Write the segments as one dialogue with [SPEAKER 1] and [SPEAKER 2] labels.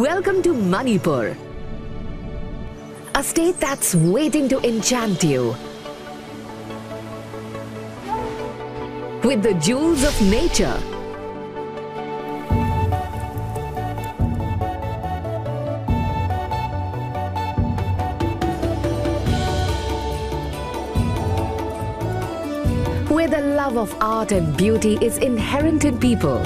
[SPEAKER 1] Welcome to Manipur, a state that's waiting to enchant you with the jewels of nature. Where the love of art and beauty is inherent in people.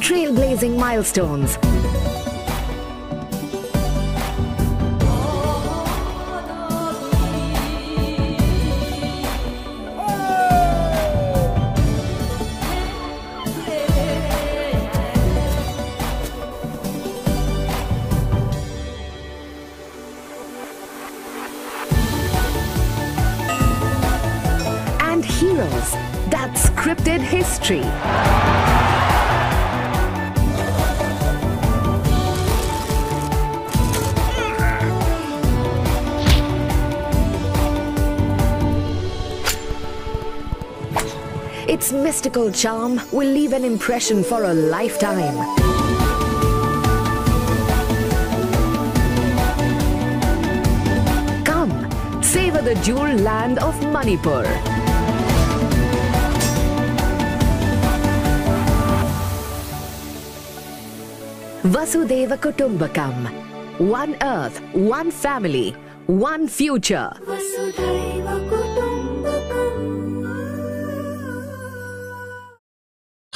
[SPEAKER 1] trailblazing milestones. and heroes. That's scripted history. its mystical charm will leave an impression for a lifetime. Come, savor the jewel land of Manipur. Vasudeva Kutumbakam. One earth, one family, one future.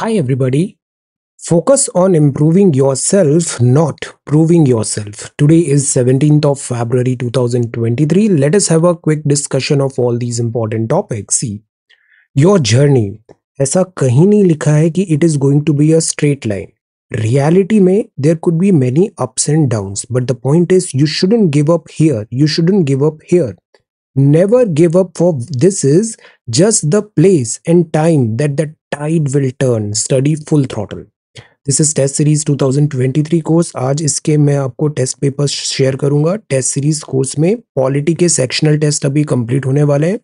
[SPEAKER 1] Hi, everybody. Focus on improving yourself, not proving yourself. Today is 17th of February 2023. Let us have a quick discussion of all these important topics. See, your journey. ऐसा कहीं नहीं लिखा है कि it is going to be a straight line reality may there could be many ups and downs but the point is you shouldn't give up here you shouldn't give up here Never give up for this is just the place and time that the tide will turn. Study full throttle. This is test series 2023 course आज इसके मैं आपको test paper share करूंगा test series course में polity के sectional test अभी complete होने वाले हैं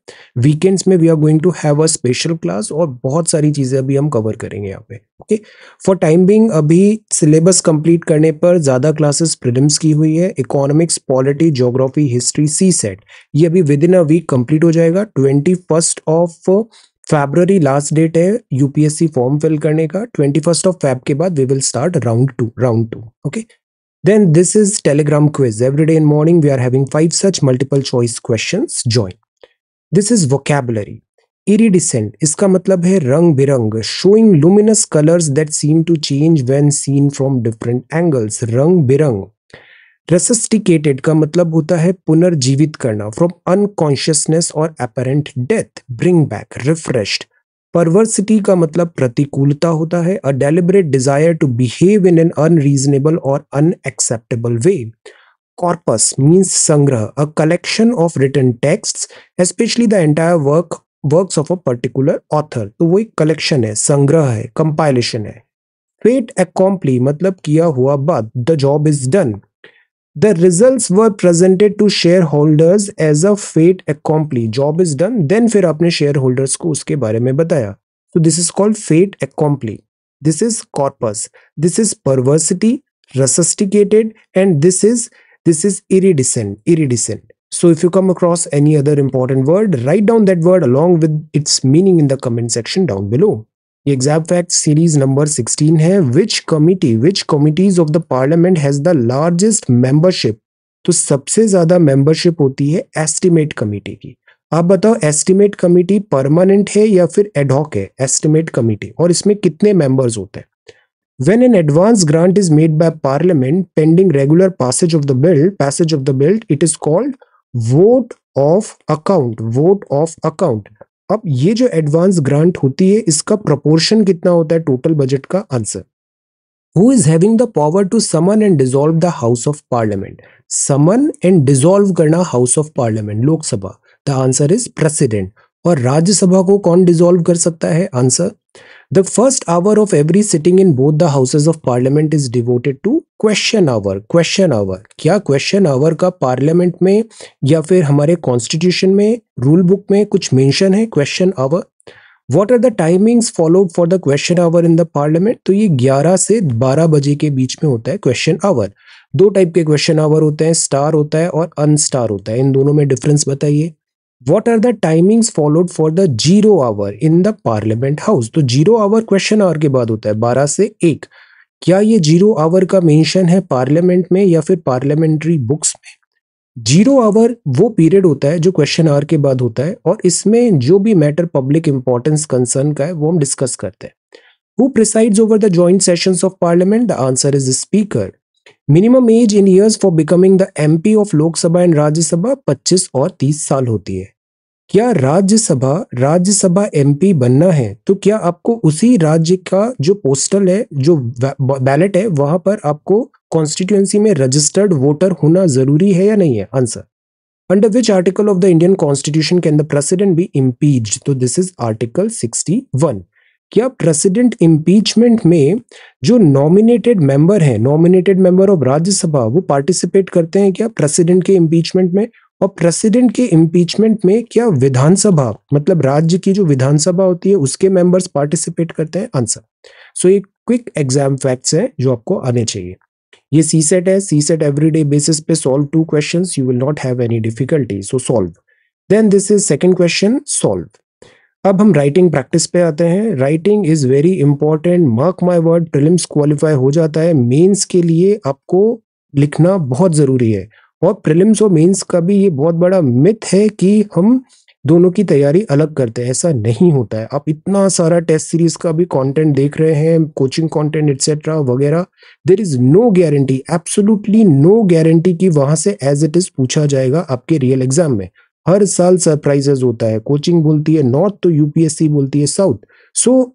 [SPEAKER 1] वीकेंड्स में we are going to have a special class और बहुत सारी चीजें अभी हम कवर करेंगे यहाँ पे ओके फॉर टाइम बिंग अभी सिलेबस कंप्लीट करने पर ज्यादा क्लासेस प्रिलिम्स की हुई है economics polity geography history CSAT ये अभी within a week complete हो जाएगा twenty of February last date है यूपीएससी फॉर्म फिल करने का ट्वेंटी फर्स्ट ऑफ फैब के बाद we will start round two round two okay then this is Telegram quiz every day in morning we are having five such multiple choice question join this is vocabulary iridescent इसका मतलब है रंग बिरंग showing luminous colours that seem to change when seen from different angles रंग बिरंग resuscitated का मतलब होता है पुनर्जीवित करना फ्रॉम अनकॉन्शियसनेस और apparent death bring back refreshed perversity का मतलब प्रतिकूलता होता है a deliberate desire to behave in an unreasonable और अनएक्सेप्टेबल वे कॉर्पस मीन्स संग्रह a collection of written text especially the entire work works of a particular author तो वो एक कलेक्शन है संग्रह है कंपाइलेशन है फेट अकॉम्पली मतलब किया हुआ बाद the job is done The results were presented to shareholders as a fait accompli. Job is done. Then फिर आपने shareholders को उसके बारे में बताया. So this is called fait accompli. This is corpus. This is perversity, rusticated, and this is this is iridescent. Iridescent. So if you come across any other important word, write down that word along with its meaning in the comment section down below. Exam fact series number 16 है which committee which committees of the parliament has the largest membership तो सबसे ज्यादा membership होती है estimate committee की आप बताओ estimate committee permanent है या फिर एडहॉक है एस्टिमेट कमिटी और इसमें कितने मेंबर्स होते हैं when an advance grant is made by parliament pending regular passage of the bill passage of the bill it is called vote of account vote of account अब ये जो advance grant होती है इसका प्रपोर्शन कितना होता है टोटल बजट का answer who is having the power to summon and dissolve the house of parliament summon and dissolve करना house of parliament Lok Sabha the answer is president और राज्यसभा को कौन डिजोल्व कर सकता है answer The first hour of every sitting in both the houses of parliament is devoted to question hour question hour क्या question hour का parliament में या फिर हमारे कॉन्स्टिट्यूशन में रूल बुक में कुछ मेंशन है question hour what are the timings followed for the question hour in the parliament तो ये 11 से 12 बजे के बीच में होता है क्वेश्चन आवर दो टाइप के क्वेश्चन आवर होते हैं स्टार होता है और अनस्टार होता है इन दोनों में डिफरेंस बताइए what are the timings followed for the zero hour in the parliament house तो जीरो आवर क्वेश्चन आवर के बाद होता है बारह से एक क्या ये जीरो आवर का मेंशन है पार्लियामेंट में या फिर पार्लियामेंट्री बुक्स में जीरो आवर वो पीरियड होता है जो क्वेश्चन आवर के बाद होता है और इसमें जो भी मैटर पब्लिक इंपॉर्टेंस कंसर्न का है वो हम डिस्कस करते हैं who presides over the joint sessions of parliament the answer is speaker minimum age in years for becoming the MP of Lok Sabha and Rajya Sabha 25 और 30 साल होती है क्या राज्यसभा राज्यसभा एमपी बनना है तो क्या आपको उसी राज्य का जो पोस्टल है जो बैलेट है वहां पर आपको कॉन्स्टिट्यूएंसी में रजिस्टर्ड वोटर होना जरूरी है या नहीं है answer under which article of the indian constitution can the president be impeached so तो this is article 61 क्या प्रेसिडेंट इम्पीचमेंट में जो नॉमिनेटेड मेंबर हैं नॉमिनेटेड मेंबर ऑफ राज्यसभा वो पार्टिसिपेट करते हैं क्या प्रेसिडेंट के इम्पीचमेंट में और प्रेसिडेंट के इम्पीचमेंट में क्या विधानसभा मतलब राज्य की जो विधानसभा होती है उसके मेंबर्स पार्टिसिपेट करते हैं आंसर सो एक ये क्विक एग्जाम फैक्ट्स हैं जो आपको आने चाहिए ये सी सेट है सी सेट एवरीडे बेसिस पे solve two question you will not have any difficulty so solve then this is second question solve अब हम राइटिंग प्रैक्टिस पे आते हैं writing is very important mark my word prelims qualify हो जाता है mains के लिए आपको लिखना बहुत ज़रूरी है और प्रिलिम्स और मेन्स का भी ये बहुत बड़ा मिथ है कि हम दोनों की तैयारी अलग करते हैं ऐसा नहीं होता है आप इतना सारा टेस्ट सीरीज का भी कंटेंट देख रहे हैं कोचिंग कंटेंट एक्सेट्रा वगैरह there is no guarantee absolutely no guarantee कि वहां से एज इट इज पूछा जाएगा आपके रियल एग्जाम में हर साल सरप्राइजेज होता है कोचिंग बोलती है नॉर्थ तो यूपीएससी बोलती है साउथ सो so,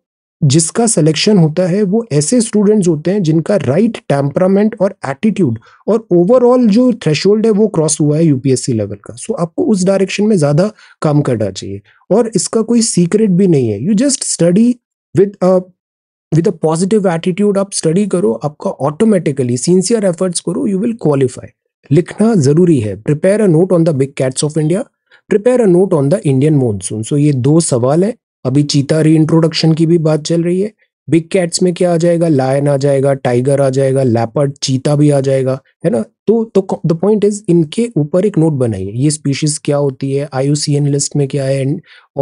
[SPEAKER 1] जिसका सिलेक्शन होता है वो ऐसे स्टूडेंट्स होते हैं जिनका राइट टेम्परामेंट और एटीट्यूड और ओवरऑल जो थ्रेशोल्ड है वो क्रॉस हुआ है यूपीएससी लेवल का सो so, आपको उस डायरेक्शन में ज़्यादा काम करना चाहिए और इसका कोई सीक्रेट भी नहीं है you just study with with a positive attitude आप स्टडी करो आपका ऑटोमेटिकली सिंसियर एफर्ट्स करो यू विल क्वालिफाई लिखना ज़रूरी है prepare a note on the big cats of India prepare a note on the Indian monsoon so ये दो सवाल है अभी चीता री इंट्रोडक्शन की भी बात चल रही है बिग कैट्स में क्या आ जाएगा लायन आ जाएगा टाइगर आ जाएगा लैपर्ड चीता भी आ जाएगा है ना तो तो द पॉइंट इज इनके ऊपर एक नोट बनाइए ये स्पीशीज क्या होती है आईयूसीएन लिस्ट में क्या है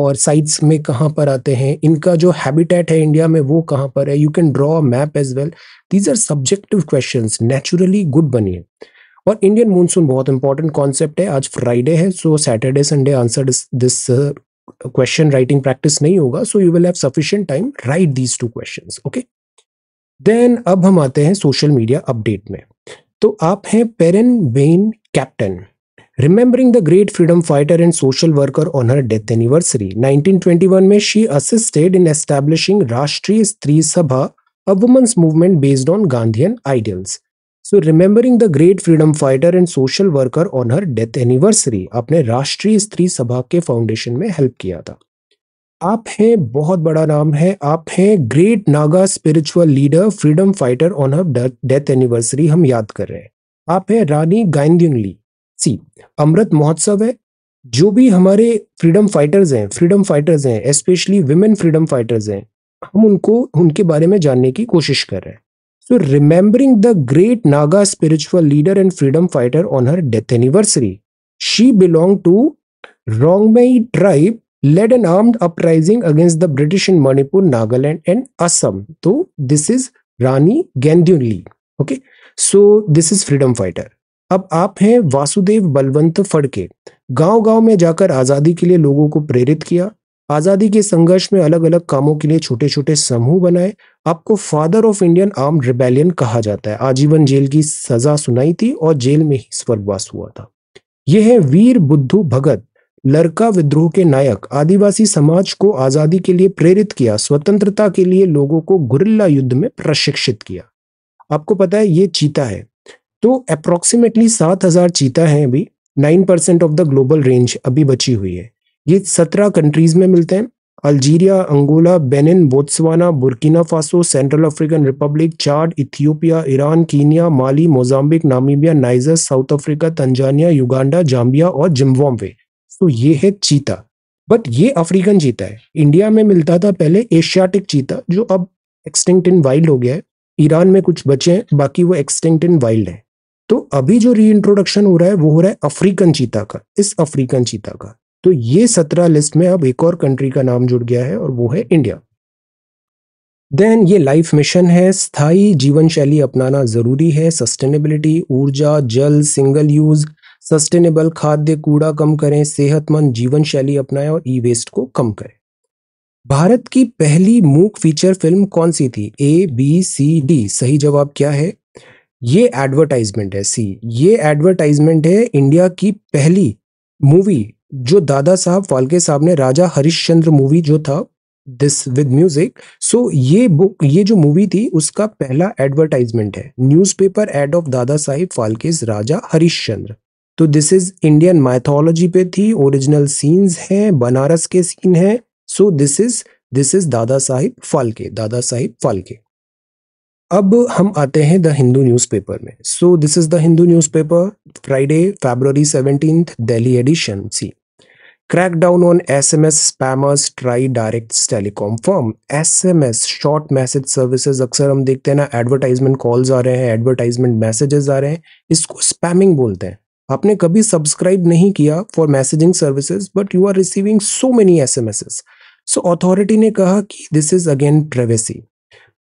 [SPEAKER 1] और साइट्स में कहाँ पर आते हैं इनका जो हैबिटेट है इंडिया में वो कहाँ पर है you can draw a map as well these are subjective question naturally good बनिए और इंडियन मानसून बहुत इंपॉर्टेंट कॉन्सेप्ट है आज फ्राइडे है so Saturday Sunday answer this question writing practice नहीं होगा so you will have sufficient time write these two question okay then अब हम आते हैं सोशल मीडिया अपडेट में तो आप हैं पेरन बेन captain Remembering the great freedom fighter and social worker on her death anniversary, 1921 में she assisted in establishing राष्ट्रीय स्त्री सभा a women's movement based on Gandhian ideals. So remembering the great freedom fighter and social worker on her death anniversary आपने राष्ट्रीय स्त्री सभा के foundation में हेल्प किया था आप हैं बहुत बड़ा नाम है आप हैं great Naga spiritual leader freedom fighter on her death anniversary हम याद कर रहे हैं आप हैं रानी गाइंदिंगली सी अमृत महोत्सव है जो भी हमारे फ्रीडम फाइटर्स हैं फ्रीडम फाइटर्स हैं स्पेशली वुमेन फ्रीडम फाइटर्स हैं हम उनको उनके बारे में जानने की कोशिश कर रहे हैं So, remembering the great Naga spiritual leader and freedom fighter on her death anniversary, she belonged to Rongmei tribe, led an armed uprising against the British in Manipur, Nagaland, and Assam. So, this is Rani Gandhunli. Okay, so this is freedom fighter. अब आप हैं वासुदेव बलवंत फड़के गांव-गांव में जाकर आजादी के लिए लोगों को प्रेरित किया आज़ादी के संघर्ष में अलग अलग कामों के लिए छोटे छोटे समूह बनाए आपको father of Indian arm rebellion कहा जाता है आजीवन जेल की सजा सुनाई थी और जेल में ही स्वर्गवास हुआ था यह है वीर बुद्धू भगत लड़का विद्रोह के नायक आदिवासी समाज को आजादी के लिए प्रेरित किया स्वतंत्रता के लिए लोगों को गुरिल्ला युद्ध में प्रशिक्षित किया आपको पता है ये चीता है तो अप्रोक्सीमेटली सात हजार चीता है अभी nine percent of the global range अभी बची हुई है ये सत्रह कंट्रीज में मिलते हैं Algeria Angola Benin Botswana Burkina Faso Central African Republic Chad Ethiopia Iran Kenya Mali Mozambique Namibia Niger South Africa Tanzania Uganda Zambia और जिम्बॉम्बे तो ये है चीता बट ये अफ्रीकन चीता है इंडिया में मिलता था पहले एशियाटिक चीता जो अब एक्सटिंक्ट इन वाइल्ड हो गया है ईरान में कुछ बचे हैं बाकी वो एक्सटिंक्ट इन वाइल्ड है तो अभी जो री इंट्रोडक्शन हो रहा है वो हो रहा है अफ्रीकन चीता का इस अफ्रीकन चीता का तो ये सत्रह लिस्ट में अब एक और कंट्री का नाम जुड़ गया है और वो है इंडिया देन ये लाइफ मिशन है स्थायी जीवन शैली अपनाना जरूरी है सस्टेनेबिलिटी ऊर्जा जल सिंगल यूज सस्टेनेबल खाद्य कूड़ा कम करें सेहतमंद जीवन शैली अपनाएं और ई वेस्ट को कम करें भारत की पहली मूक फीचर फिल्म कौन सी थी ए बी सी डी सही जवाब क्या है ये एडवर्टाइजमेंट है सी ये एडवर्टाइजमेंट है इंडिया की पहली मूवी जो दादा साहब फाल्के साहब ने राजा हरिश्चंद्र मूवी जो था दिस विद म्यूजिक सो ये बुक ये जो मूवी थी उसका पहला एडवर्टाइजमेंट है न्यूज़पेपर एड ऑफ दादा साहिब फाल्केस राजा हरिश्चंद्र तो दिस इज इंडियन माइथोलॉजी पे थी ओरिजिनल सीन्स हैं बनारस के सीन हैं so this is this is Dada Sahib Phalke दादा साहिब फाल्के अब हम आते हैं द हिंदू न्यूज़पेपर में so this is the Hindu newspaper Friday Feb seventeen Delhi edition see Crackdown on SMS spammers try directs telecom firm. SMS short message services अक्सर हम देखते हैं ना एडवर्टाइजमेंट कॉल्स आ रहे हैं एडवर्टाइजमेंट मैसेजेस आ रहे हैं इसको स्पैमिंग बोलते हैं आपने कभी सब्सक्राइब नहीं किया for messaging services but you are receiving so many S M so authority ने कहा कि this is again privacy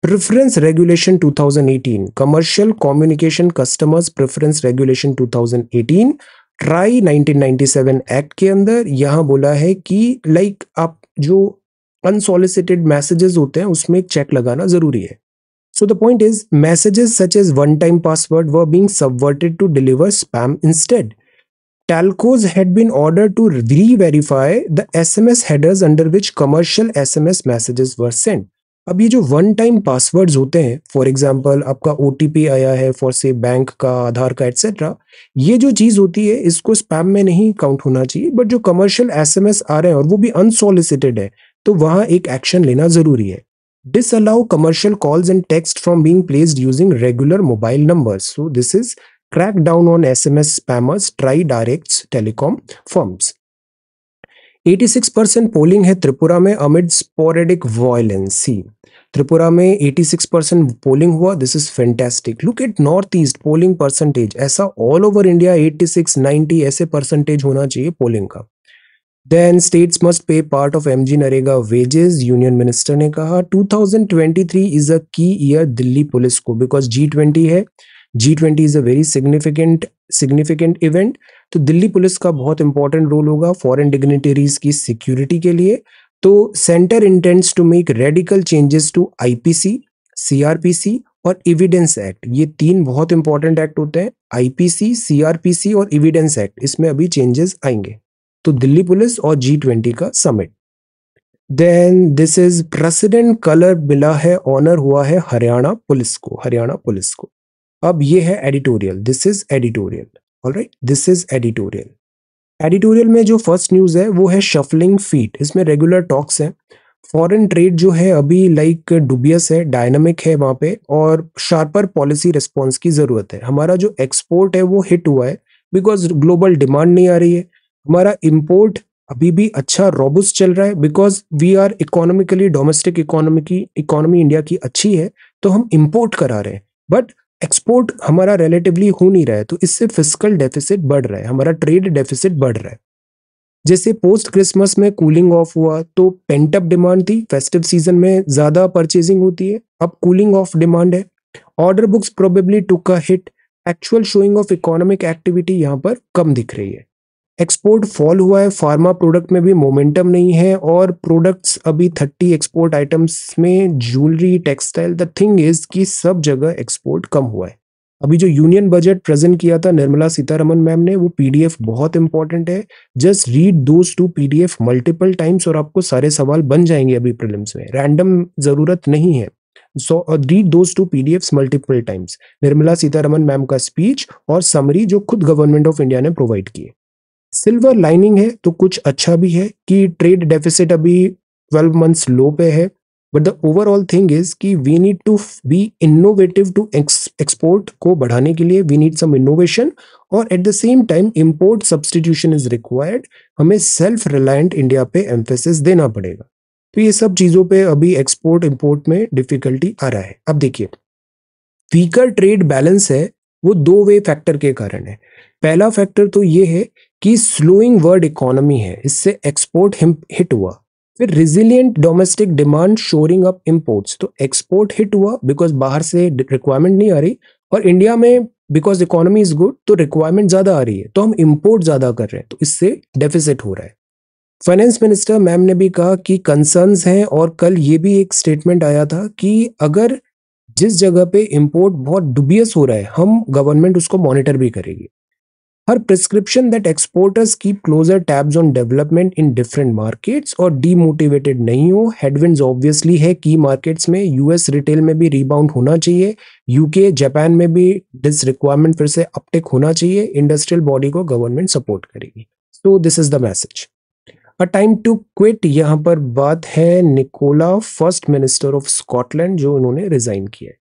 [SPEAKER 1] preference regulation 2018 commercial communication customers preference regulation 2018 TRAI 1997 act के अंदर यहाँ बोला है कि लाइक आप जो अनसॉलिसिटेड मैसेजेस होते हैं उसमें एक चेक लगाना जरूरी है so the point is messages such as one time password were being subverted to deliver spam instead to re verify the S M S headers under which commercial S M S messages were sent. अब ये जो one time passwords होते हैं for example आपका ओ आया है for से bank का आधार का एट्सेट्रा ये जो चीज होती है इसको स्पैम में नहीं काउंट होना चाहिए बट जो कमर्शियल एस आ रहे हैं और वो भी अनसोलिसिटेड है तो वहां एक एक्शन लेना जरूरी है disallow commercial calls and texts from being placed using regular mobile number so this is crack down on S M S spammers TRAI direct telecom firms 86 polling है त्रिपुरा में अमिड स्पोरेडिक वॉयलेंसी त्रिपुरा में 86 percent polling हुआ this is fantastic look at north east polling percentage ऐसा all over India 86 90 ऐसे percentage होना चाहिए polling का then states must पे part of M NREGA wages union minister ने कहा 2023 thousand is a key year Delhi police को बिकॉज जी है G twenty is a very significant significant event तो दिल्ली पुलिस का बहुत इंपॉर्टेंट रोल होगा फॉरेन डिग्नेटरीज की सिक्योरिटी के लिए तो centre intends to make radical changes to IPC CrPC और इविडेंस एक्ट ये तीन बहुत इंपॉर्टेंट एक्ट होते हैं आईपीसी सीआरपीसी और इविडेंस एक्ट इसमें अभी चेंजेस आएंगे तो दिल्ली पुलिस और जी ट्वेंटी का summit then this is president colour मिला है ऑनर हुआ है हरियाणा पुलिस को हरियाणा पुलिस को अब ये है editorial this is editorial all right this is editorial editorial में जो फर्स्ट न्यूज़ है वो है शफलिंग फीट इसमें रेगुलर टॉक्स है फॉरेन ट्रेड जो है अभी लाइक डुबियस है डायनामिक है वहां पे और शार्पर पॉलिसी रिस्पॉन्स की ज़रूरत है हमारा जो एक्सपोर्ट है वो हिट हुआ है बिकॉज ग्लोबल डिमांड नहीं आ रही है हमारा इम्पोर्ट अभी भी अच्छा रॉबस्ट चल रहा है because we are economically domestic economy की इकोनॉमी इंडिया की अच्छी है तो हम इम्पोर्ट करा रहे हैं बट एक्सपोर्ट हमारा रिलेटिवली हो नहीं रहा है तो इससे फिजिकल डेफिसिट बढ़ रहा है हमारा ट्रेड डेफिसिट बढ़ रहा है जैसे पोस्ट क्रिसमस में कूलिंग ऑफ हुआ तो पेंट अप डिमांड थी फेस्टिव सीजन में ज़्यादा परचेजिंग होती है अब कूलिंग ऑफ डिमांड है ऑर्डर बुक्स प्रोबेबली टुक का hit actual showing of economic activity यहाँ पर कम दिख रही है एक्सपोर्ट फॉल हुआ है फार्मा प्रोडक्ट में भी मोमेंटम नहीं है और प्रोडक्ट्स अभी थर्टी एक्सपोर्ट आइटम्स में jewellery textile the thing is कि सब जगह एक्सपोर्ट कम हुआ है अभी जो यूनियन बजट प्रेजेंट किया था निर्मला सीतारमन मैम ने वो पीडीएफ बहुत इंपॉर्टेंट है just read those two PDF multiple times और आपको सारे सवाल बन जाएंगे अभी प्रिलिम्स में रैंडम जरूरत नहीं है so read those two multiple times Nirmala Sitharaman ma'am का स्पीच और समरी जो खुद गवर्नमेंट ऑफ इंडिया ने प्रोवाइड किए सिल्वर लाइनिंग है तो कुछ अच्छा भी है कि ट्रेड डेफिसिट अभी 12 मंथ्स लो पे है but the overall thing is कि we need to be innovative to export को बढ़ाने के लिए वी नीड सम इनोवेशन और at the same time import substitution is required हमें सेल्फ रिलायंट इंडिया पे एम्फेसिस देना पड़ेगा तो ये सब चीज़ों पे अभी एक्सपोर्ट इम्पोर्ट में डिफिकल्टी आ रहा है अब देखिए वीकर ट्रेड बैलेंस है वो दो वे फैक्टर के कारण है पहला फैक्टर तो ये है कि स्लोइंग वर्ल्ड इकोनॉमी है इससे एक्सपोर्ट हिट हुआ फिर resilient domestic demand shoring up imports तो एक्सपोर्ट हिट हुआ बिकॉज बाहर से रिक्वायरमेंट नहीं आ रही और इंडिया में बिकॉज इकोनॉमी इज गुड तो रिक्वायरमेंट ज़्यादा आ रही है तो हम इम्पोर्ट ज़्यादा कर रहे हैं तो इससे डेफिसिट हो रहा है फाइनेंस मिनिस्टर मैम ने भी कहा कि कंसर्न्स हैं और कल ये भी एक स्टेटमेंट आया था कि अगर जिस जगह पे इम्पोर्ट बहुत डुबियस हो रहा है हम गवर्नमेंट उसको मॉनिटर भी करेगी हर prescription that exporters keep closer tabs on development in different markets और डीमोटिवेटेड नहीं हो हेडविंड ऑब्वियसली है की मार्केट्स में यूएस रिटेल में भी रीबाउंड होना चाहिए यूके जापान में भी डिस रिक्वायरमेंट फिर से अपटेक होना चाहिए इंडस्ट्रियल बॉडी को गवर्नमेंट सपोर्ट करेगी so this is the message a time to quit यहां पर बात है Nicola first minister of Scotland जो उन्होंने रिजाइन किया है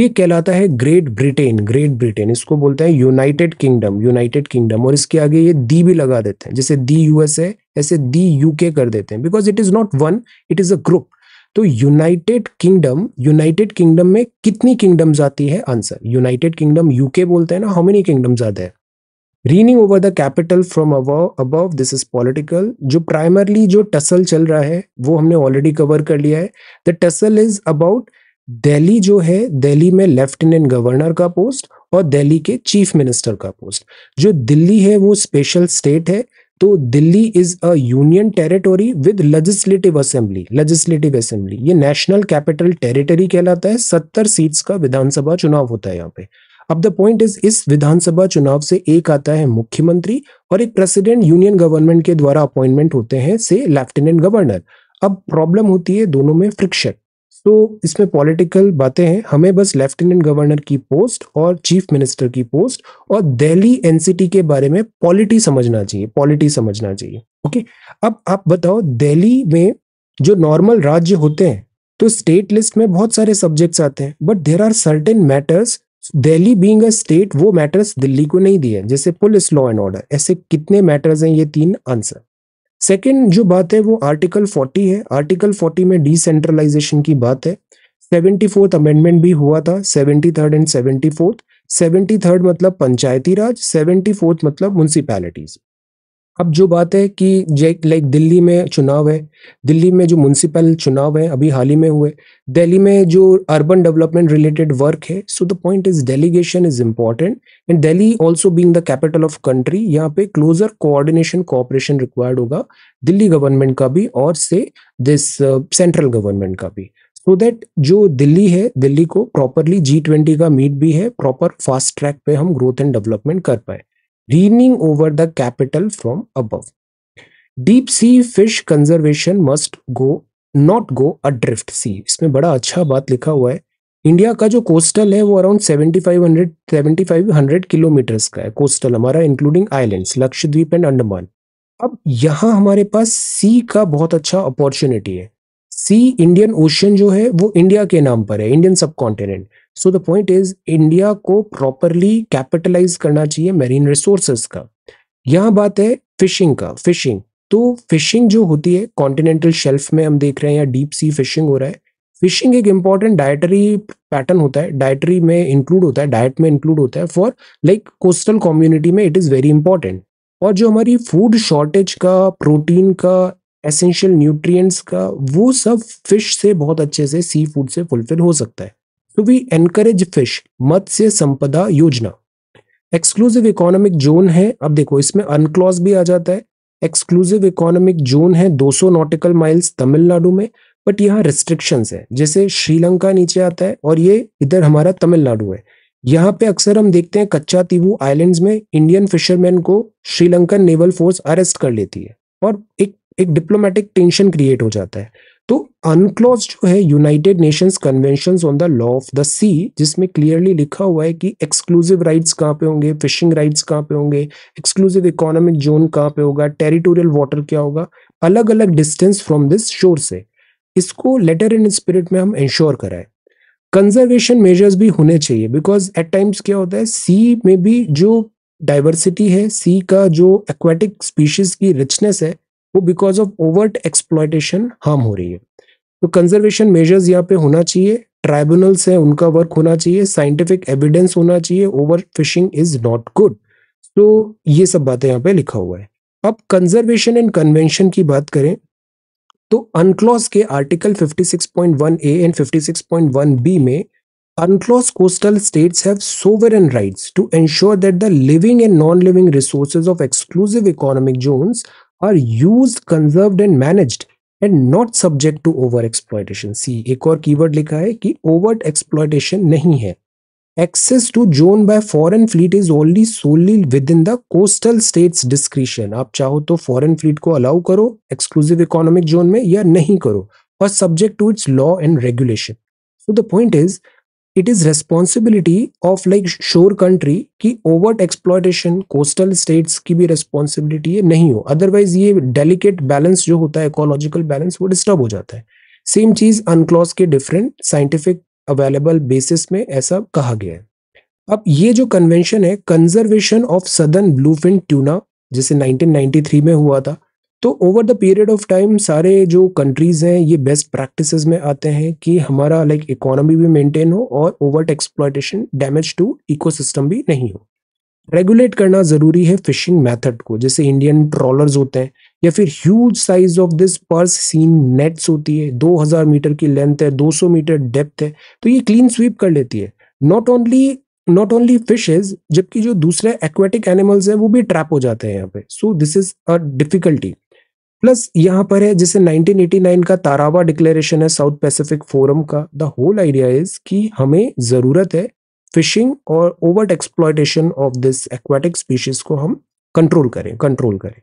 [SPEAKER 1] ये कहलाता है ग्रेट ब्रिटेन ग्रेट ब्रिटेन इसको बोलते हैं यूनाइटेड किंगडम यूनाइटेड किंगडम और इसके आगे ये दी भी लगा देते हैं जैसे दी है ऐसे दी यूके कर देते हैं because it is not one it is a group तो यूनाइटेड किंगडम यूनाइटेड किंगडम में कितनी किंगडम्स आती है आंसर यूनाइटेड किंगडम यूके बोलते हैं ना हाउ मेनी किंगडम्स आते हैं reigning over the capital from above this is political जो प्राइमरली जो टसल चल रहा है वो हमने ऑलरेडी कवर कर लिया है the tussle is about Delhi जो है दिल्ली में लेफ्टिनेंट गवर्नर का पोस्ट और दिल्ली के चीफ मिनिस्टर का पोस्ट जो दिल्ली है वो स्पेशल स्टेट है तो Delhi is a union territory with legislative assembly legislative assembly ये नेशनल कैपिटल टेरिटरी कहलाता है सत्तर सीट्स का विधानसभा चुनाव होता है यहाँ पे अब द पॉइंट इज इस विधानसभा चुनाव से एक आता है मुख्यमंत्री और एक प्रेसिडेंट यूनियन गवर्नमेंट के द्वारा अपॉइंटमेंट होते हैं से लेफ्टिनेंट गवर्नर अब प्रॉब्लम होती है दोनों में फ्रिक्शन तो इसमें पॉलिटिकल बातें हैं हमें बस लेफ्टिनेंट गवर्नर की पोस्ट और चीफ मिनिस्टर की पोस्ट और दिल्ली एनसीटी के बारे में पॉलिटी समझना चाहिए पॉलिटी समझना चाहिए ओके अब आप बताओ दिल्ली में जो नॉर्मल राज्य होते हैं तो स्टेट लिस्ट में बहुत सारे सब्जेक्ट्स आते हैं but there are certain matters Delhi being a state वो मैटर्स दिल्ली को नहीं दिए जैसे पुलिस लॉ एंड ऑर्डर ऐसे कितने मैटर्स हैं ये तीन आंसर सेकंड जो बात है वो आर्टिकल 40 है आर्टिकल 40 में डिसेंट्रलाइजेशन की बात है सेवेंटी फोर्थ अमेंडमेंट भी हुआ था seventy third and seventy fourth seventy third मतलब पंचायती राज सेवेंटी फोर्थ मतलब म्यूनसिपैलिटीज अब जो बात है कि लाइक दिल्ली में चुनाव है दिल्ली में जो म्यूनसिपल चुनाव है अभी हाल ही में हुए दिल्ली में जो अर्बन डेवलपमेंट रिलेटेड वर्क है so the point is delegation is important and Delhi also being the capital of country यहाँ पे क्लोजर कोऑर्डिनेशन कोऑपरेशन रिक्वायर्ड होगा दिल्ली गवर्नमेंट का भी और से दिस सेंट्रल गवर्नमेंट का भी सो so दैट जो दिल्ली है दिल्ली को प्रॉपरली जी ट्वेंटी का मीट भी है प्रॉपर फास्ट ट्रैक पे हम ग्रोथ एंड डेवलपमेंट कर पाए leaning over the capital from above. Deep sea fish conservation must go not go adrift sea इसमें बड़ा अच्छा बात लिखा हुआ है इंडिया का जो कोस्टल है वो around seventy five hundred seventy five hundred kilometres का है कोस्टल हमारा including islands Lakshadweep and Andaman अब यहाँ हमारे पास सी का बहुत अच्छा अपॉर्चुनिटी है सी इंडियन ओशन जो है वो इंडिया के नाम पर है Indian subcontinent so the point is India को प्रॉपरली कैपिटलाइज करना चाहिए मेरीन रिसोर्सेस का यहाँ बात है फिशिंग का फिशिंग तो फिशिंग जो होती है कॉन्टिनेंटल शेल्फ में हम देख रहे हैं या डीप सी फिशिंग हो रहा है फिशिंग एक इंपॉर्टेंट डायटरी पैटर्न होता है डायटरी में इंक्लूड होता है डाइट में इंक्लूड होता है फॉर लाइक कोस्टल कम्युनिटी में इट इज़ वेरी इंपॉर्टेंट और जो हमारी फूड शॉर्टेज का प्रोटीन का एसेंशियल न्यूट्रिएंट्स का वो सब फिश से बहुत अच्छे से सी फूड से फुलफिल हो सकता है तो वी एनकरेज फिश मत्स्य संपदा योजना एक्सक्लूसिव इकोनॉमिक जोन है अब देखो इसमें अनक्लॉज भी आ जाता है एक्सक्लूसिव इकोनॉमिक जोन है 200 नॉटिकल माइल्स तमिलनाडु में बट यहाँ रिस्ट्रिक्शंस है जैसे श्रीलंका नीचे आता है और ये इधर हमारा तमिलनाडु है यहाँ पे अक्सर हम देखते हैं कच्चा तिबू आइलैंड्स में इंडियन फिशरमैन को श्रीलंकन नेवल फोर्स अरेस्ट कर लेती है और एक एक डिप्लोमेटिक टेंशन क्रिएट हो जाता है तो अनक्लोज जो है United Nations Convention on the law of the sea जिसमें क्लियरली लिखा हुआ है कि एक्सक्लूसिव राइट्स कहाँ पे होंगे फिशिंग राइट्स कहाँ पे होंगे एक्सक्लूसिव इकोनॉमिक जोन कहाँ पे होगा टेरिटोरियल वाटर क्या होगा अलग अलग डिस्टेंस फ्रॉम दिस शोर से इसको लेटर इन स्पिरिट में हम इंश्योर कराए कंजर्वेशन मेजर्स भी होने चाहिए बिकॉज एट टाइम्स क्या होता है सी में भी जो डाइवर्सिटी है सी का जो एक्वेटिक स्पीशीज की रिचनेस है वो because of overt exploitation harm हो रही है तो कंजर्वेशन मेजर्स यहाँ पे होना चाहिए ट्राइब्यूनल्स है उनका वर्क होना चाहिए साइंटिफिक एविडेंस होना चाहिए over fishing is not good तो ये सब बातें यहाँ पे लिखा हुआ है अब कंजर्वेशन एंड कन्वेंशन की बात करें तो अनक्लॉस के आर्टिकल 56.1 ए एंड 56.1 बी में UNCLOS coastal states have sovereign rights to ensure that the living and non living resources of exclusive economic zones are use conserve and managed and not subject to over exploitation see एक और keyword लिखा है कि over exploitation नहीं है access to zone by foreign fleet is only solely within the coastal states discretion आप चाहो तो फॉरेन फ्लीट को अलाउ करो एक्सक्लूसिव इकोनॉमिक जोन में या नहीं करो और subject to its law and regulation so the point is it is responsibility of like shore country की ओवर्ट एक्सप्लॉयटेशन कोस्टल स्टेट्स की भी रेस्पॉन्सिबिलिटी नहीं हो अदरवाइज ये डेलिकेट बैलेंस जो होता है इकोलॉजिकल बैलेंस वो डिस्टर्ब हो जाता है सेम चीज अनक्लॉज के डिफरेंट साइंटिफिक अवेलेबल बेसिस में ऐसा कहा गया है अब ये जो कन्वेंशन है conservation of southern bluefin tuna जिसे 1993 में हुआ था तो over the period of time सारे जो कंट्रीज़ हैं ये बेस्ट प्रैक्टिसेस में आते हैं कि हमारा लाइक like, इकोनॉमी भी मेंटेन हो और over exploitation damage to ecosystem भी नहीं हो रेगुलेट करना ज़रूरी है फिशिंग मेथड को जैसे इंडियन ट्रॉलर्स होते हैं या फिर huge size of this purse seine nets होती है 2000 मीटर की लेंथ है 200 मीटर डेप्थ है तो ये क्लीन स्वीप कर लेती है not only not only fishes जबकि जो दूसरे एक्वेटिक एनिमल्स हैं वो भी ट्रैप हो जाते हैं यहाँ पे so this is a difficulty plus यहाँ पर है जैसे 1989 का तारावा डिक्लेरेशन है साउथ पैसिफिक फोरम का द होल आइडिया इज कि हमें ज़रूरत है फिशिंग और over exploitation of this aquatic species को हम कंट्रोल करें कंट्रोल करें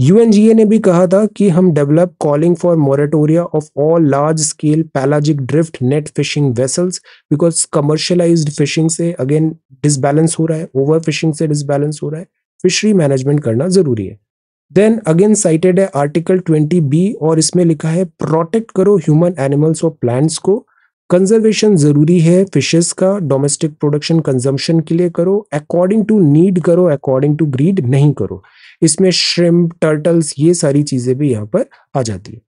[SPEAKER 1] यूएनजीए ने भी कहा था कि हम develop calling for moratoria of all large scale pelagic drift net fishing vessels because commercialise fishing से अगेन डिसबैलेंस हो रहा है ओवर फिशिंग से डिसबैलेंस हो रहा है फिशरी मैनेजमेंट करना जरूरी है देन अगेन साइटेड है आर्टिकल ट्वेंटी बी और इसमें लिखा है प्रोटेक्ट करो ह्यूमन एनिमल्स और प्लांट्स को कंजर्वेशन जरूरी है फिशेस का डोमेस्टिक प्रोडक्शन कंजम्पशन के लिए करो अकॉर्डिंग टू नीड करो अकॉर्डिंग टू ग्रीड नहीं करो इसमें श्रिम्प टर्टल्स ये सारी चीजें भी यहाँ पर आ जाती है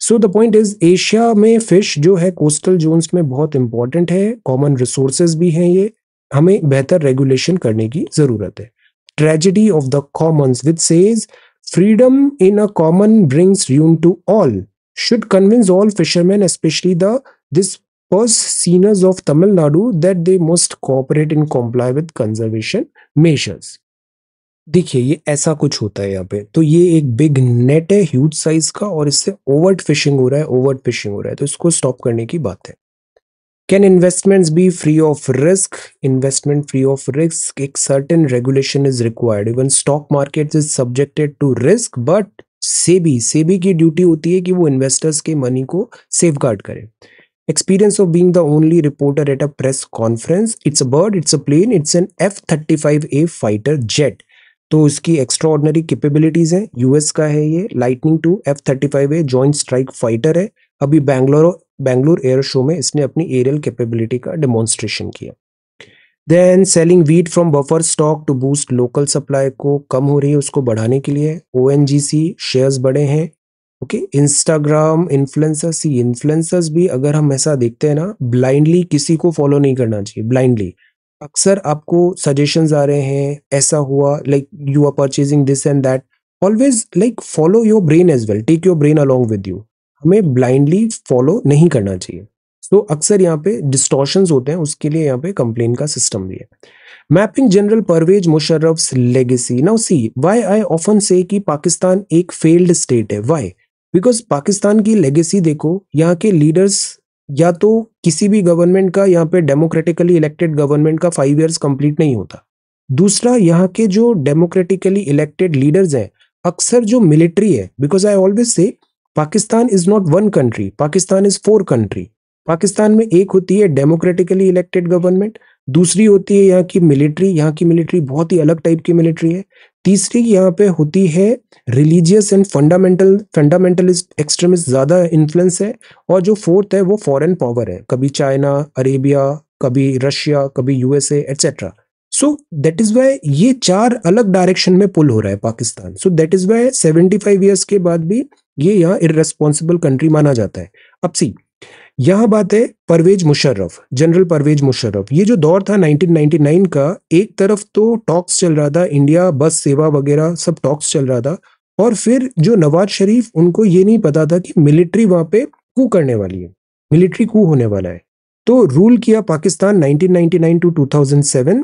[SPEAKER 1] so the point is Asia में फिश जो है कोस्टल जोन्स में बहुत इंपॉर्टेंट है कॉमन रिसोर्सेज भी हैं ये हमें बेहतर रेगुलेशन करने की जरूरत है tragedy of the commons with says Freedom in a common brings ruin to all should convince all fishermen, especially the dispersed of Tamil Nadu, that they must cooperate and comply with conservation measures. देखिए ये ऐसा कुछ होता है यहाँ पे तो ये एक बिग नेट है ह्यूज साइज का और इससे ओवर फिशिंग हो रहा है ओवर फिशिंग हो रहा है तो इसको स्टॉप करने की बात है can investments be free of risk investment free of risk एक certain regulation is required even stock market is subjected to risk but SEBI SEBI की ड्यूटी होती है कि वो इन्वेस्टर्स के मनी को सेफ गार्ड करे experience of being the only reporter at a press conference it's a bird it's a plane it's an F thirty five A fighter jet तो इसकी एक्स्ट्राऑर्डनरी केपेबिलिटीज है यूएस का है ये lightning two F thirty five A joint strike fighter है अभी Bangalore Bengaluru air show में इसने अपनी एरियल कैपेबिलिटी का डेमोन्स्ट्रेशन किया then selling wheat from buffer stock to boost local supply को कम हो रही है उसको बढ़ाने के लिए ओ शेयर्स बढ़े हैं ओके इंस्टाग्राम इन्फ्लुएंसर्स ये इन्फ्लुएंसर्स भी अगर हम ऐसा देखते हैं ना ब्लाइंडली किसी को फॉलो नहीं करना चाहिए ब्लाइंडली अक्सर आपको सजेशंस आ रहे हैं ऐसा हुआ like you are purchasing this and that always like follow your brain as well take your brain along with you हमें ब्लाइंडली फॉलो नहीं करना चाहिए तो अक्सर यहाँ पे डिस्टोशन होते हैं उसके लिए यहाँ पे कंप्लेन का सिस्टम भी है mapping general Pervez Musharraf legacy now see why I often say कि पाकिस्तान एक फेल्ड स्टेट है व्हाई बिकॉज पाकिस्तान की लेगेसी देखो यहाँ के लीडर्स या तो किसी भी गवर्नमेंट का यहाँ पे डेमोक्रेटिकली इलेक्टेड गवर्नमेंट का फाइव ईयर्स कंप्लीट नहीं होता दूसरा यहाँ के जो डेमोक्रेटिकली इलेक्टेड लीडर्स हैं अक्सर जो मिलिट्री है because I always say Pakistan is not one country Pakistan is four country Pakistan में एक होती है डेमोक्रेटिकली इलेक्टेड गवर्नमेंट दूसरी होती है यहाँ की मिलिट्री यहाँ की मिलिट्री बहुत ही अलग टाइप की मिलिट्री है तीसरी यहाँ पे होती है religious and fundamental fundamentalist extremist ज़्यादा इन्फ्लुएंस है और जो फोर्थ है वो फॉरेन पावर है कभी चाइना अरेबिया कभी रशिया कभी USA etcetera so that is why ये चार अलग डायरेक्शन में पुल हो रहा है Pakistan so that is why seventy five years के बाद भी ये यहाँ इरेस्पॉन्सिबल कंट्री माना जाता है अब सी यह बात है परवेज मुशर्रफ जनरल परवेज मुशर्रफ ये जो दौर था 1999 का एक तरफ तो टॉक्स चल रहा था इंडिया बस सेवा वगैरह सब टॉक्स चल रहा था और फिर जो नवाज शरीफ उनको ये नहीं पता था कि मिलिट्री वहाँ पे कू करने वाली है मिलिट्री कू होने वाला है तो रूल किया पाकिस्तान 1999 टू 2007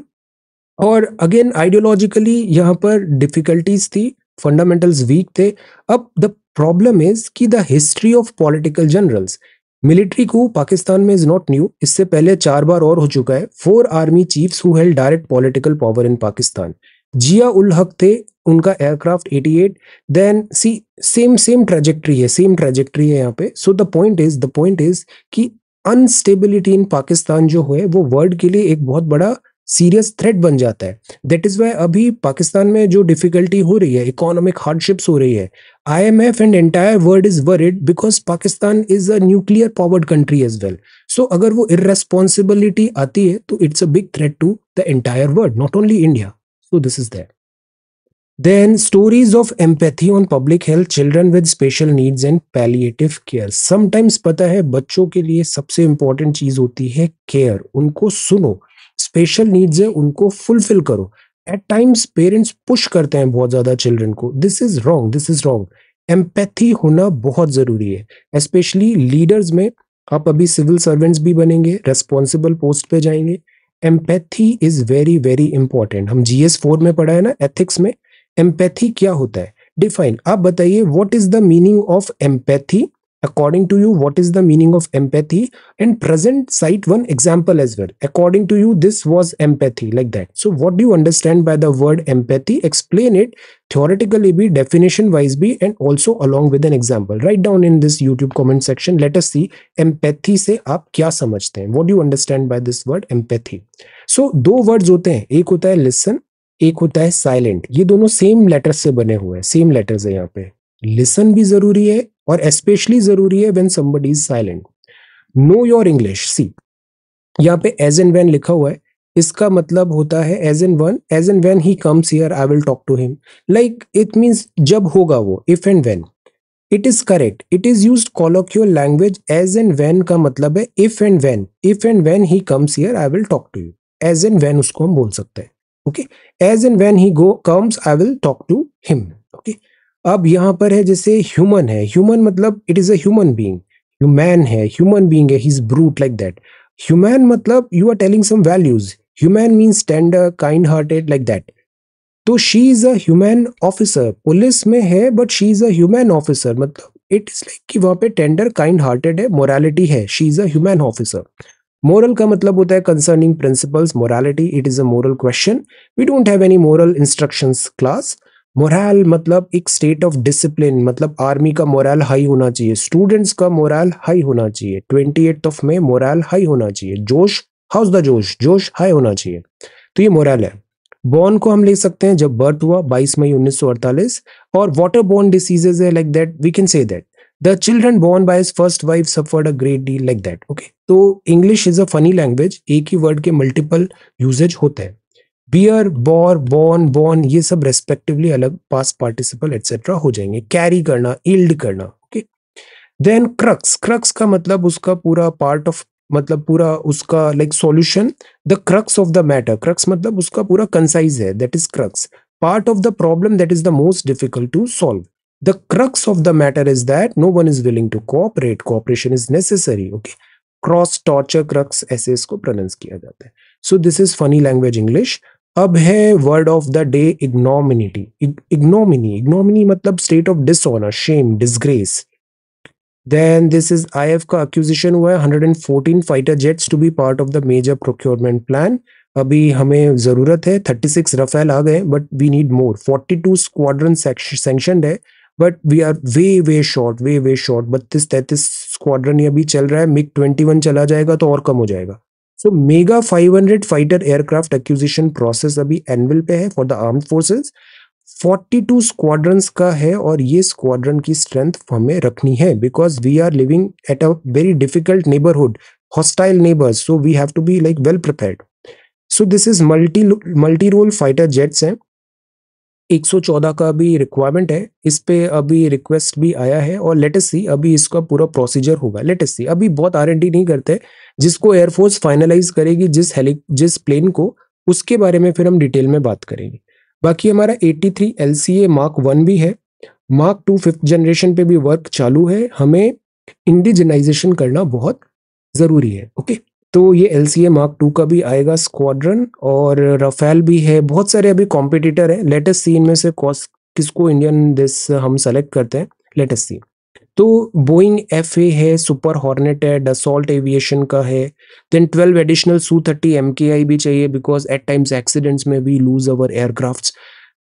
[SPEAKER 1] और अगेन आइडियोलॉजिकली यहाँ पर डिफिकल्टीज थी फंडामेंटल्स वीक थे अब द प्रॉब्लम इज कि the history of political generals military को पाकिस्तान में इज नॉट न्यू इससे पहले चार बार और हो चुका है four army chiefs who held direct political power in Pakistan Zia ul Haq थे उनका aircraft 88 then see same same trajectory है सेम ट्रेजेक्ट्री है यहाँ पे so the point is the point is कि अनस्टेबिलिटी इन पाकिस्तान जो है वो वर्ल्ड के लिए एक बहुत बड़ा सीरियस थ्रेट बन जाता है दैट इज़ वाई अभी पाकिस्तान में जो डिफ़िकल्टी हो रही है इकोनॉमिक हार्डशिप्स हो रही है I M F and entire world is worried because Pakistan is a nuclear powered country as well so अगर वो इेस्पॉन्सिबिलिटी आती है तो it's a big threat to the entire world not only India so this is that Then stories of empathy on public health, children with special needs and palliative care. Sometimes पता है बच्चों के लिए सबसे important चीज होती है care उनको सुनो स्पेशल नीड्स है उनको फुलफिल करो एट टाइम्स पेरेंट्स पुश करते हैं बहुत ज्यादा चिल्ड्रन को this is wrong this is wrong empathy होना बहुत जरूरी है स्पेशली लीडर्स में आप अभी सिविल सर्वेंट्स भी बनेंगे रेस्पॉन्सिबल पोस्ट पे जाएंगे empathy is very very important हम जी एस फोर में पढ़ा है ना एथिक्स में एम्पैथी क्या होता है डिफाइन आप बताइए what is the meaning of empathy According to you, what is the meaning of empathy? And present, cite one example as well. According to you, this was empathy, like that. So, what do you understand by the word empathy? Explain it theoretically, be definition wise, be and also along with an example. Write down in this YouTube comment section. Let us see empathy से आप क्या समझते हैं What do you understand by this word empathy? So, दो words होते हैं एक होता है listen एक होता है साइलेंट ये दोनों सेम लेटर्स से बने हुए हैं सेम लेटर्स है यहाँ पे लिसन भी जरूरी है और स्पेशली जरूरी है when somebody is silent know your English see यहाँ पे एज एन वैन लिखा हुआ है इसका मतलब होता है as and when as and when he comes here I will talk to him like it means जब होगा वो if and when it is correct it is use colloquial language as and when का मतलब है if and when if and when he comes here I will talk to you as and when उसको हम बोल सकते हैं okay as and when he go comes I will talk to him okay अब यहाँ पर है जैसे ह्यूमन है ह्यूमन मतलब it is a being humane है ह्यूमन बींग है he is brute like that humane मतलब you are telling some values humane means tender kind hearted like that तो she is a officer police में है but she is a officer मतलब it is like कि वहां पे tender kind hearted है morality है she is a officer moral का मतलब होता है concerning principles morality it is a moral question we don't have any moral instructions class morale मतलब एक स्टेट ऑफ डिसिप्लिन मतलब आर्मी का मोरल हाई होना चाहिए स्टूडेंट्स का मोरल हाई होना चाहिए twenty eight of May morale high होना चाहिए जोश हाउस द जोश जोश हाई होना चाहिए तो ये मोरल है बॉर्न को हम ले सकते हैं जब बर्थ हुआ 22 मई 1948 और वाटर बॉर्न डिसीजेज है like that we can say that the children born by first wife suffered a great deal like that okay तो English is a funny language एक ही वर्ड के मल्टीपल यूजेज होते हैं बियर बॉर बॉन बॉन ये सब रेस्पेक्टिवली अलग पास पार्टिसिपल एटसेट्रा हो जाएंगे कैरी करना इल्ड करना ओके देन क्रक्स क्रक्स का मतलब उसका पूरा पार्ट ऑफ मतलब पूरा उसका like solution the crux of the matter crux मतलब उसका पूरा कंसाइज है that is crux part of the problem that is the most difficult to solve the crux of the matter is that no one is willing to cooperate cooperation is necessary okay cross torture crux ऐसे इसको pronounce किया जाता है so this is funny language English अब है word of the day इग्नोमिनिटी ignominy ignominy मतलब state of dishonour shame disgrace then this is IAF का acquisition हुआ है 114 fighter jets to be part of the major procurement plan अभी हमें ज़रूरत है 36 रफेल आ गए but we need more 42 squadron sanction है but we are way way short way way short बत्तीस तैतीस स्क्वाड्रन अभी चल रहा है ट्वेंटी 21 चला जाएगा तो और कम हो जाएगा so mega 500 fighter aircraft acquisition process अभी एनवल पे है for the arm forces 42 squadrons का है और ये स्क्वाड्रन की स्ट्रेंथ हमें रखनी है because we are living at a very difficult neighbourhood hostile neighbours so we have to be like well prepared so this is multi multi role fighter jets हैं 114 का भी रिक्वायरमेंट है इस पर अभी रिक्वेस्ट भी आया है और लेटेस्ट सी अभी इसका पूरा प्रोसीजर होगा लेटेस्ट सी अभी बहुत आर नहीं करते जिसको एयरफोर्स फाइनलाइज करेगी जिस हेली जिस प्लेन को उसके बारे में फिर हम डिटेल में बात करेंगे बाकी हमारा 83 three L C A mark one भी है मार्क टू फिफ्थ जनरेशन पे भी वर्क चालू है हमें इंडिजनाइजेशन करना बहुत ज़रूरी है ओके तो ये L C A mark two का भी आएगा स्क्वाड्रन और रफेल भी है बहुत सारे अभी कॉम्पिटिटर है लेटेस्ट सी इनमें से कॉस्ट किसको इंडियन दिस हम सेलेक्ट करते हैं लेटेस्ट सी तो बोइंग एफ ए है सुपर हॉर्नेट है डसॉल्ट एविएशन का है then twelve additional Su thirty M K I भी चाहिए बिकॉज एट टाइम्स एक्सीडेंट्स में वी लूज अवर एयरक्राफ्ट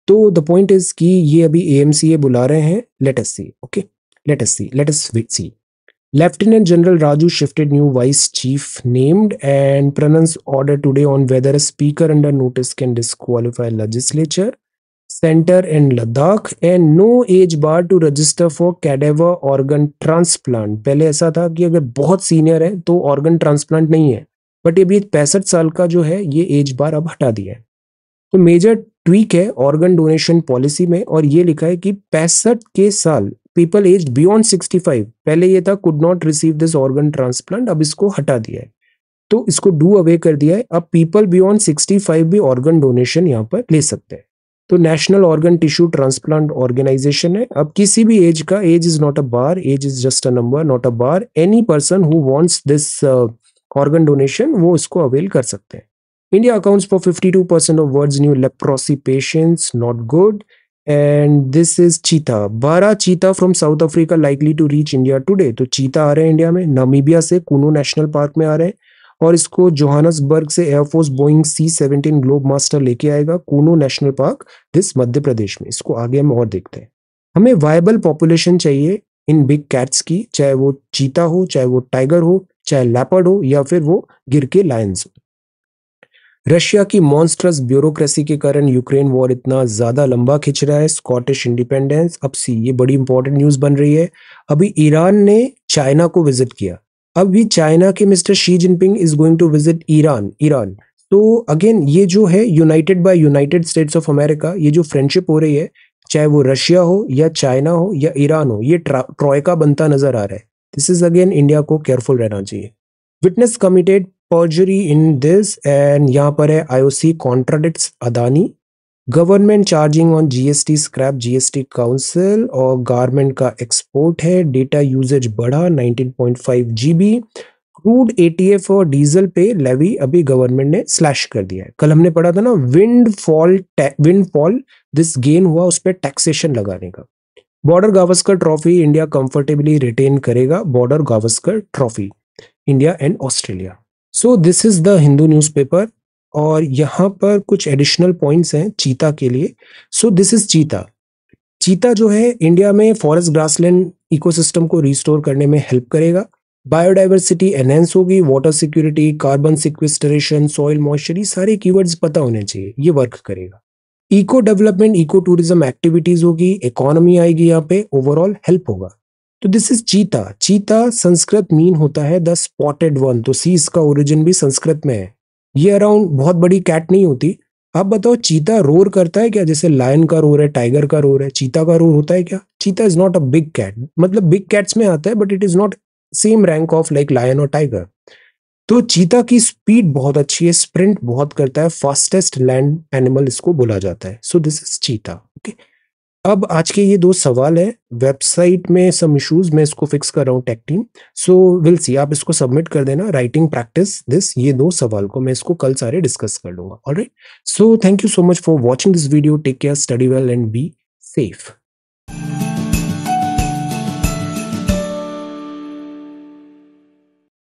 [SPEAKER 1] तो द पॉइंट इज कि ये अभी ए एम सी ए बुला रहे हैं latest see okay latest see latest see Lieutenant General Raju shifted new vice chief named and pronounced order today on whether a speaker under notice can disqualify legislature, center in Ladakh and no age bar to register for cadaver organ transplant. पहले ऐसा था कि अगर बहुत senior है तो organ transplant नहीं है बट ये भी पैंसठ साल का जो है ये एज बार अब हटा दिया है तो मेजर ट्वीक है ऑर्गन डोनेशन पॉलिसी में और ये लिखा है कि पैंसठ के साल पीपल एज बियॉन्ड 65 पहले ये था could not receive this organ transplant अब इसको हटा दिया है तो इसको डू अवे कर दिया है अब पीपल बियॉन्ड 65 भी ऑर्गन डोनेशन यहाँ पर ले सकते हैं तो national organ tissue transplant organisation है अब किसी भी एज का age is not a bar age is just a number not a bar any person who wants this organ donation वो इसको अवेल कर सकते हैं India accounts for 52 percent of world's new leprosy patients not good and this is cheetah बारह cheetah from South Africa likely to reach India today तो चीता आ रहे हैं इंडिया में नामीबिया से कुनू नेशनल पार्क में आ रहे हैं और इसको जोहानसबर्ग से air force Boeing C seventeen globemaster लेके आएगा Kuno national park this Madhya Pradesh में इसको आगे हम और देखते हैं हमें वायबल पॉपुलेशन चाहिए इन बिग कैट्स की चाहे वो चीता हो चाहे वो टाइगर हो चाहे लैपर्ड हो या फिर वो गिर के लायंस हो रशिया की मॉन्स्ट्रस ब्यूरोक्रेसी के कारण यूक्रेन वॉर इतना ज्यादा लंबा खिंच रहा है स्कॉटिश इंडिपेंडेंस अब सी ये बड़ी इंपॉर्टेंट न्यूज बन रही है अभी ईरान ने चाइना को विजिट किया अब भी चाइना के mister Xi Jinping is going to visit Iran Iran तो अगेन ये जो है united by United States of America ये जो फ्रेंडशिप हो रही है चाहे वो रशिया हो या चाइना हो या ईरान हो ये ट्रॉयका बनता नजर आ रहा है दिस इज अगेन इंडिया को केयरफुल रहना चाहिए witness committed perjury in this and yahan पर है IOC contradicts Adani government charging on GST scrap GST council और गारमेंट का एक्सपोर्ट है डेटा यूजेज बढ़ा 19.5 जीबी क्रूड एटीएफ और डीजल पे लेवी अभी गवर्नमेंट ने स्लैश कर दिया है कल हमने पढ़ा था ना wind fall wind fall this gain हुआ उस पर टैक्सेशन लगाने का Border Gavaskar trophy India comfortably retain करेगा Border Gavaskar trophy India and Australia so this is the Hindu newspaper और यहाँ पर कुछ एडिशनल पॉइंट्स हैं चीता के लिए सो दिस इज चीता चीता जो है इंडिया में फॉरेस्ट ग्रासलैंड इकोसिस्टम को रिस्टोर करने में हेल्प करेगा बायोडाइवर्सिटी एनहेंस होगी water security carbon sequestration soil moisture ये सारे कीवर्ड्स पता होने चाहिए ये वर्क करेगा eco development eco tourism activities होगी इकोनॉमी आएगी यहाँ पे ओवरऑल हेल्प होगा तो दिस इज चीता चीता संस्कृत मीन होता है द स्पॉटेड वन तो सी इसका ओरिजिन भी संस्कृत में है ये अराउंड बहुत बड़ी कैट नहीं होती आप बताओ चीता रोर करता है क्या जैसे लायन का रोर है टाइगर का रोर है चीता का रोर होता है क्या cheetah is not a big cat मतलब बिग कैट्स में आता है but it is not same rank of like lion और टाइगर तो चीता की स्पीड बहुत अच्छी है स्प्रिंट बहुत करता है फास्टेस्ट लैंड एनिमल इसको बोला जाता है so this is cheetah okay अब आज के ये दो सवाल है वेबसाइट में सम इश्यूज मैं इसको फिक्स कर रहा हूँ tech team so will see आप इसको सबमिट कर देना राइटिंग प्रैक्टिस दिस ये दो सवाल को मैं इसको कल सारे डिस्कस कर लूंगा alright so thank you so much for watching this video take care study well and be safe